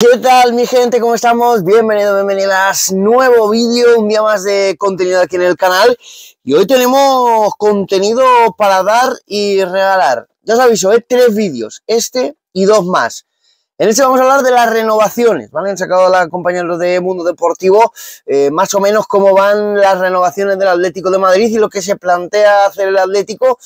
¿Qué tal mi gente? ¿Cómo estamos? Bienvenidos, bienvenidas. Nuevo vídeo, un día más de contenido aquí en el canal. Y hoy tenemos contenido para dar y regalar. Ya os aviso, hay ¿eh? tres vídeos, este y dos más. En este vamos a hablar de las renovaciones, ¿vale? Han sacado a la compañeros de Mundo Deportivo eh, más o menos cómo van las renovaciones del Atlético de Madrid y lo que se plantea hacer el Atlético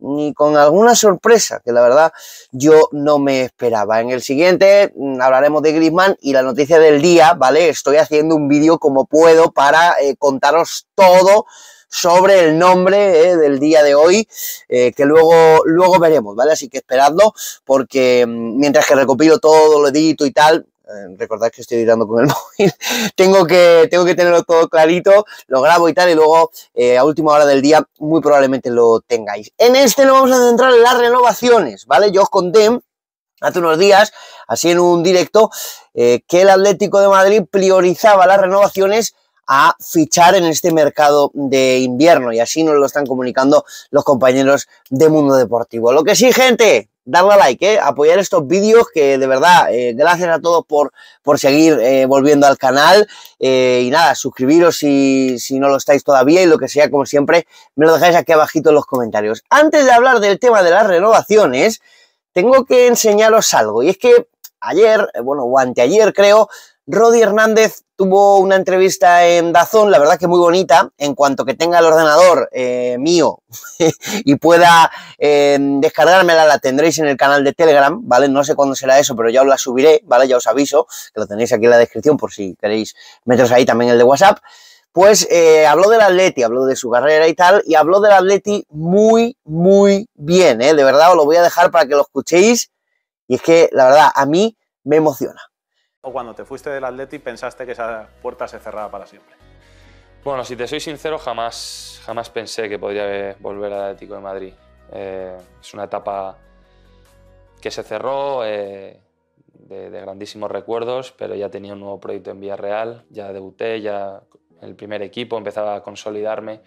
ni con alguna sorpresa que la verdad yo no me esperaba. En el siguiente mm, hablaremos de Griezmann y la noticia del día, ¿vale? Estoy haciendo un vídeo como puedo para eh, contaros todo sobre el nombre eh, del día de hoy, eh, que luego, luego veremos, ¿vale? Así que esperadlo, porque mm, mientras que recopilo todo lo edito y tal, eh, recordad que estoy editando con el móvil, tengo, que, tengo que tenerlo todo clarito, lo grabo y tal, y luego eh, a última hora del día muy probablemente lo tengáis. En este nos vamos a centrar en las renovaciones, ¿vale? Yo os conté hace unos días, así en un directo, eh, que el Atlético de Madrid priorizaba las renovaciones a fichar en este mercado de invierno y así nos lo están comunicando los compañeros de Mundo Deportivo. Lo que sí, gente, darle a like, eh, apoyar estos vídeos que de verdad, eh, gracias a todos por, por seguir eh, volviendo al canal y nada, suscribiros si, si, no lo estáis todavía y lo que sea, como siempre, me lo dejáis aquí abajito en los comentarios. Antes de hablar del tema de las renovaciones, tengo que enseñaros algo y es que ayer, eh, bueno, o anteayer creo, Rodi Hernández tuvo una entrevista en Dazón, la verdad que muy bonita, en cuanto que tenga el ordenador eh, mío y pueda eh, descargármela, la tendréis en el canal de Telegram, ¿vale? No sé cuándo será eso, pero ya os la subiré, ¿vale? Ya os aviso, que lo tenéis aquí en la descripción por si queréis meteros ahí también el de WhatsApp. Pues habló del Atleti, habló de su carrera y tal, y habló del Atleti muy, muy bien, ¿eh? De verdad, os lo voy a dejar para que lo escuchéis y es que, la verdad, a mí me emociona. ¿O cuando te fuiste del Atleti pensaste que esa puerta se cerraba para siempre? Bueno, si te soy sincero, jamás, jamás pensé que podría volver al Atlético de Madrid. Eh, es una etapa que se cerró eh, de, grandísimos recuerdos, pero ya tenía un nuevo proyecto en Villarreal, ya debuté, ya el primer equipo empezaba a consolidarme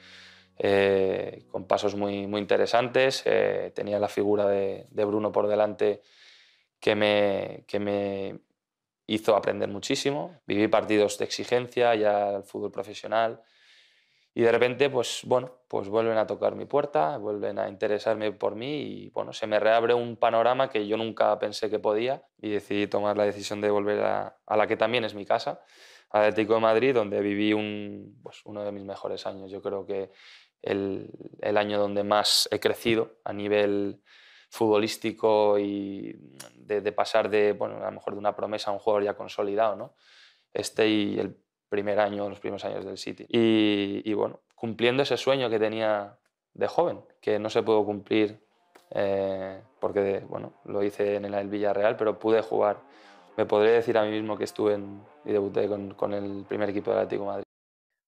eh, con pasos muy, muy interesantes. tenía la figura de, de Bruno por delante que me, que me hizo aprender muchísimo. Viví partidos de exigencia, ya el fútbol profesional. Y de repente, pues bueno, pues vuelven a tocar mi puerta, vuelven a interesarme por mí y bueno, se me reabre un panorama que yo nunca pensé que podía y decidí tomar la decisión de volver a, la que también es mi casa, Atlético de Madrid, donde viví un, pues, uno de mis mejores años. Yo creo que el, el año donde más he crecido a nivel futbolístico y de, pasar de, bueno, a lo mejor de una promesa a un jugador ya consolidado, ¿no? Este y el primer año, los primeros años del City. Y, bueno, cumpliendo ese sueño que tenía de joven, que no se pudo cumplir eh, porque, bueno, lo hice en el Villarreal, pero pude jugar. Me podría decir a mí mismo que estuve y debuté con, el primer equipo del Atlético Madrid.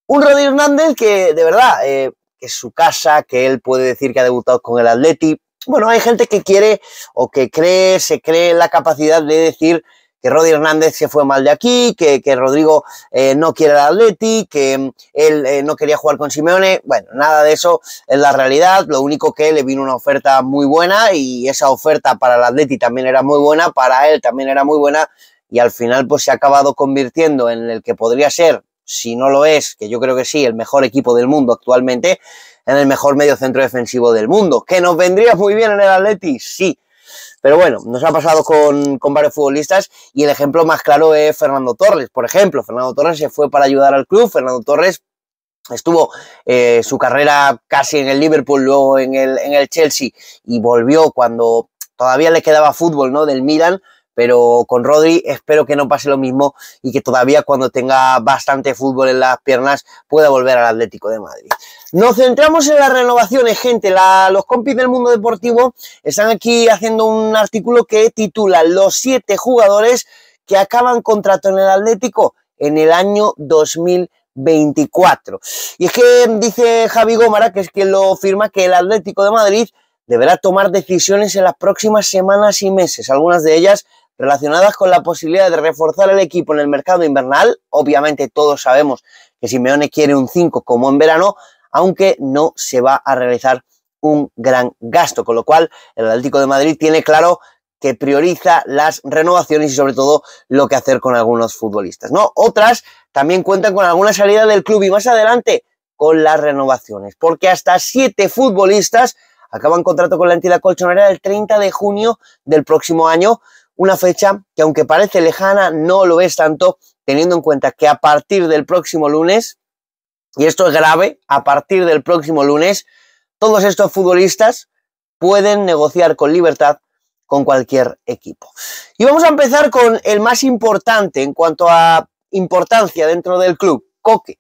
Un Rodri Hernández que, de verdad, eh, que es su casa, que él puede decir que ha debutado con el Atleti, bueno, hay gente que quiere o que cree, se cree la capacidad de decir que Rodri Hernández se fue mal de aquí, que, Rodrigo eh, no quiere el Atleti, que mm, él eh, no quería jugar con Simeone. Bueno, nada de eso es la realidad. Lo único que le vino una oferta muy buena y esa oferta para el Atleti también era muy buena, para él también era muy buena y al final pues se ha acabado convirtiendo en el que podría ser, si no lo es, que yo creo que sí, el mejor equipo del mundo actualmente en el mejor medio centro defensivo del mundo. ¿Que nos vendría muy bien en el Atleti? Sí. Pero bueno, nos ha pasado con, varios futbolistas y el ejemplo más claro es Fernando Torres, por ejemplo. Fernando Torres se fue para ayudar al club, Fernando Torres estuvo eh, su carrera casi en el Liverpool, luego en el, en el Chelsea y volvió cuando todavía le quedaba fútbol ¿no? del Milan pero con Rodri espero que no pase lo mismo y que todavía cuando tenga bastante fútbol en las piernas pueda volver al Atlético de Madrid. Nos centramos en las renovaciones, gente. los compis del mundo deportivo están aquí haciendo un artículo que titula Los siete jugadores que acaban contrato en el Atlético en el año 2024. Y es que dice Javi Gómara, que es quien lo firma, que el Atlético de Madrid deberá tomar decisiones en las próximas semanas y meses, algunas de ellas relacionadas con la posibilidad de reforzar el equipo en el mercado invernal. Obviamente todos sabemos que Simeone quiere un 5 como en verano, aunque no se va a realizar un gran gasto, con lo cual el Atlético de Madrid tiene claro que prioriza las renovaciones y sobre todo lo que hacer con algunos futbolistas, ¿no? Otras también cuentan con alguna salida del club y más adelante con las renovaciones, porque hasta siete futbolistas acaban contrato con la entidad colchonera el 30 de junio del próximo año, una fecha que aunque parece lejana, no lo es tanto, teniendo en cuenta que a partir del próximo lunes, y esto es grave, a partir del próximo lunes, todos estos futbolistas pueden negociar con libertad con cualquier equipo. Y vamos a empezar con el más importante en cuanto a importancia dentro del club, Coque.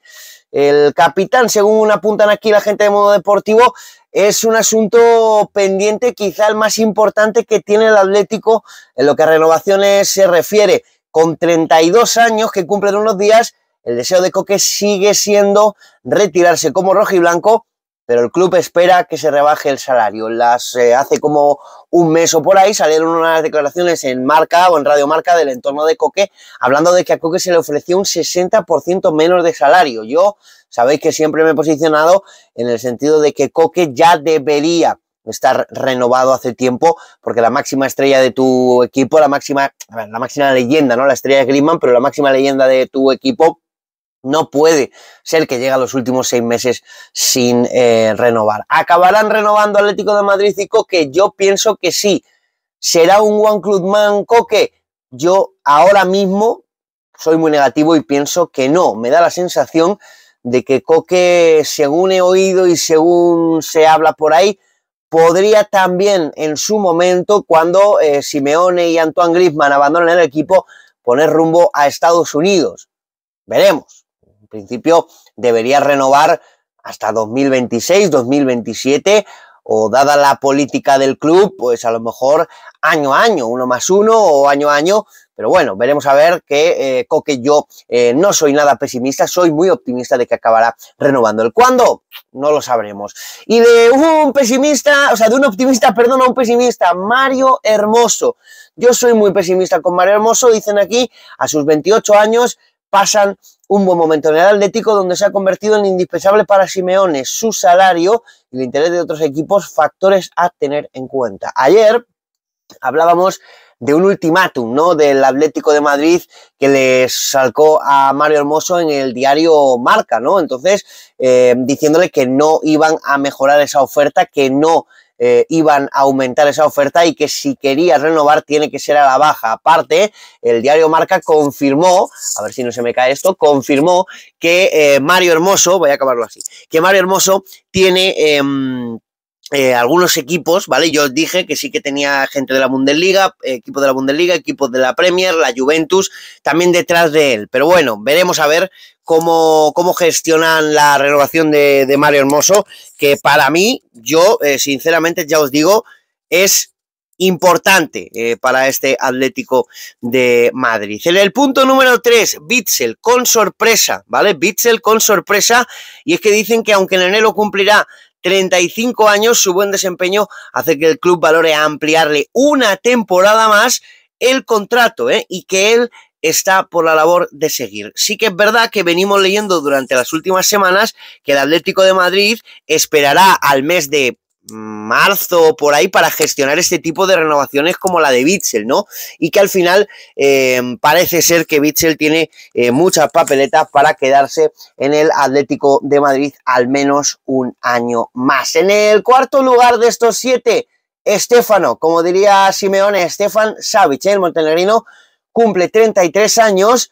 El capitán, según apuntan aquí la gente de modo deportivo, es un asunto pendiente, quizá el más importante que tiene el Atlético en lo que a renovaciones se refiere. Con 32 años que cumplen unos días, el deseo de Coque sigue siendo retirarse como rojo y blanco pero el club espera que se rebaje el salario. Las eh, hace como un mes o por ahí salieron unas declaraciones en Marca o en Radio Marca del entorno de Coque hablando de que a Coque se le ofreció un 60% menos de salario. Yo sabéis que siempre me he posicionado en el sentido de que Coque ya debería estar renovado hace tiempo, porque la máxima estrella de tu equipo, la máxima, la máxima leyenda, ¿no? La estrella de Griezmann, pero la máxima leyenda de tu equipo no puede ser que llegue a los últimos seis meses sin eh, renovar. ¿Acabarán renovando Atlético de Madrid y Coque? Yo pienso que sí. ¿Será un One Club Coque? Yo ahora mismo soy muy negativo y pienso que no. Me da la sensación de que Coque, según he oído y según se habla por ahí, podría también en su momento, cuando eh, Simeone y Antoine Griezmann abandonen el equipo, poner rumbo a Estados Unidos. Veremos principio debería renovar hasta 2026, 2027 o dada la política del club, pues a lo mejor año a año, uno más uno o año a año, pero bueno, veremos a ver que eh, Coque yo eh, no soy nada pesimista, soy muy optimista de que acabará renovando. ¿El cuándo? No lo sabremos. Y de un pesimista, o sea, de un optimista, perdona, un pesimista, Mario Hermoso. Yo soy muy pesimista con Mario Hermoso, dicen aquí, a sus 28 años pasan un buen momento en el Atlético, donde se ha convertido en indispensable para Simeone su salario y el interés de otros equipos, factores a tener en cuenta. Ayer hablábamos de un ultimátum, ¿no? Del Atlético de Madrid que le salcó a Mario Hermoso en el diario Marca, ¿no? Entonces, eh, diciéndole que no iban a mejorar esa oferta, que no eh, iban a aumentar esa oferta y que si quería renovar tiene que ser a la baja. Aparte, el diario Marca confirmó, a ver si no se me cae esto, confirmó que eh, Mario Hermoso, voy a acabarlo así, que Mario Hermoso tiene... Em, eh, algunos equipos, ¿vale? Yo os dije que sí que tenía gente de la Bundesliga, equipo de la Bundesliga, equipo de la Premier, la Juventus, también detrás de él. Pero bueno, veremos a ver cómo, cómo gestionan la renovación de, Mario Hermoso, que para mí, yo eh, sinceramente ya os digo, es importante eh, para este Atlético de Madrid. el punto número 3, Bitzel con sorpresa, ¿vale? Bitzel con sorpresa, y es que dicen que aunque en enero cumplirá 35 años, su buen desempeño hace que el club valore ampliarle una temporada más el contrato ¿eh? y que él está por la labor de seguir. Sí que es verdad que venimos leyendo durante las últimas semanas que el Atlético de Madrid esperará al mes de marzo o por ahí para gestionar este tipo de renovaciones como la de Bitzel, ¿no? Y que al final eh, parece ser que Bitzel tiene eh, muchas papeletas para quedarse en el Atlético de Madrid al menos un año más. En el cuarto lugar de estos siete, Estefano, como diría Simeone, Estefan Savic, ¿eh? el montenegrino, cumple 33 años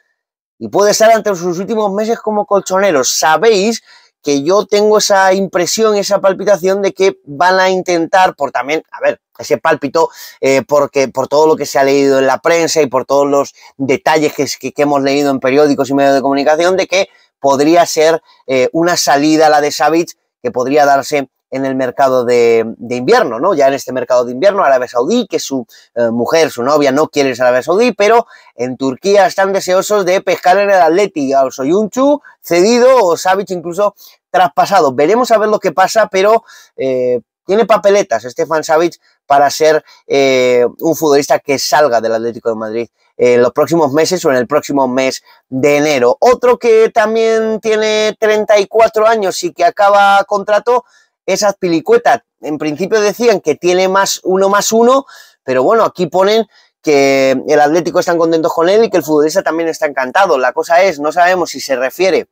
y puede estar ante sus últimos meses como colchonero. Sabéis que yo tengo esa impresión, esa palpitación de que van a intentar, por también, a ver, ese pálpito, eh, porque por todo lo que se ha leído en la prensa y por todos los detalles que, hemos leído en periódicos y medios de comunicación, de que podría ser eh, una salida la de Savage que podría darse en el mercado de, invierno, ¿no? Ya en este mercado de invierno, Arabia Saudí, que su eh, mujer, su novia, no quiere ser Arabia Saudí, pero en Turquía están deseosos de pescar en el Atleti, al Soyunchu, cedido o Savic incluso traspasado. Veremos a ver lo que pasa, pero eh, tiene papeletas Stefan Savic para ser eh, un futbolista que salga del Atlético de Madrid en los próximos meses o en el próximo mes de enero. Otro que también tiene 34 años y que acaba contrato esas pilicuetas, en principio decían que tiene más uno más uno, pero bueno, aquí ponen que el Atlético están contentos con él y que el futbolista también está encantado. La cosa es, no sabemos si se refiere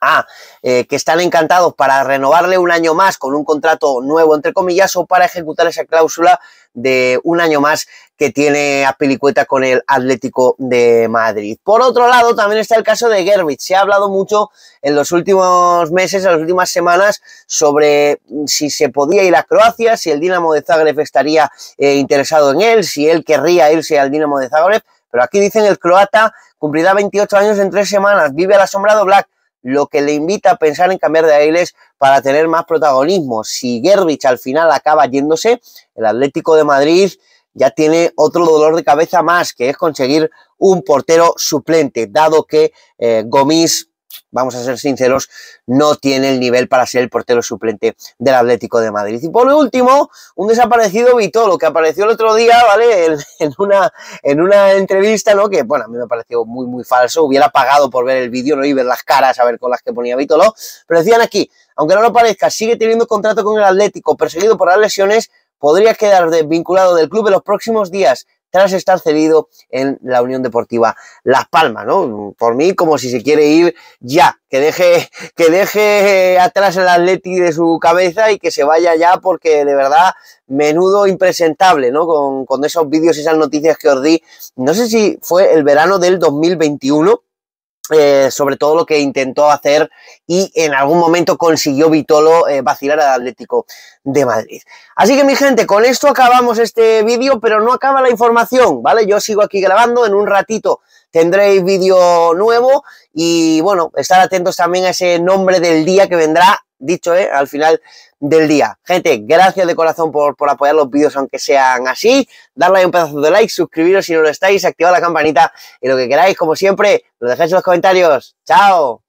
a eh, que están encantados para renovarle un año más con un contrato nuevo, entre comillas, o para ejecutar esa cláusula de un año más que tiene a Pilicueta con el Atlético de Madrid. Por otro lado, también está el caso de Gerwitz. Se ha hablado mucho en los últimos meses, en las últimas semanas, sobre si se podía ir a Croacia, si el Dinamo de Zagreb estaría eh, interesado en él, si él querría irse al Dinamo de Zagreb. Pero aquí dicen el croata cumplirá 28 años en tres semanas, vive al asombrado Black, lo que le invita a pensar en cambiar de aires para tener más protagonismo. Si Gerbich al final acaba yéndose, el Atlético de Madrid ya tiene otro dolor de cabeza más, que es conseguir un portero suplente, dado que eh, Gomis vamos a ser sinceros, no tiene el nivel para ser el portero suplente del Atlético de Madrid. Y por último, un desaparecido Vitolo, que apareció el otro día, ¿vale? En, una, en una entrevista, ¿no? Que, bueno, a mí me pareció muy, muy falso. Hubiera pagado por ver el vídeo, ¿no? Y ver las caras, a ver con las que ponía Vitolo. Pero decían aquí, aunque no lo parezca, sigue teniendo contrato con el Atlético, perseguido por las lesiones, podría quedar desvinculado del club en los próximos días tras estar cedido en la Unión Deportiva Las Palmas, ¿no? Por mí, como si se quiere ir ya, que deje, que deje atrás el Atleti de su cabeza y que se vaya ya, porque de verdad, menudo impresentable, ¿no? Con, con esos vídeos, y esas noticias que os di, no sé si fue el verano del 2021 eh, sobre todo lo que intentó hacer y en algún momento consiguió Vitolo eh, vacilar al Atlético de Madrid. Así que mi gente, con esto acabamos este vídeo, pero no acaba la información, ¿vale? Yo sigo aquí grabando, en un ratito tendréis vídeo nuevo y bueno, estar atentos también a ese nombre del día que vendrá dicho eh, al final del día. Gente, gracias de corazón por, por apoyar los vídeos, aunque sean así. Darle un pedazo de like, suscribiros si no lo estáis, activar la campanita y lo que queráis, como siempre, lo dejáis en los comentarios. ¡Chao!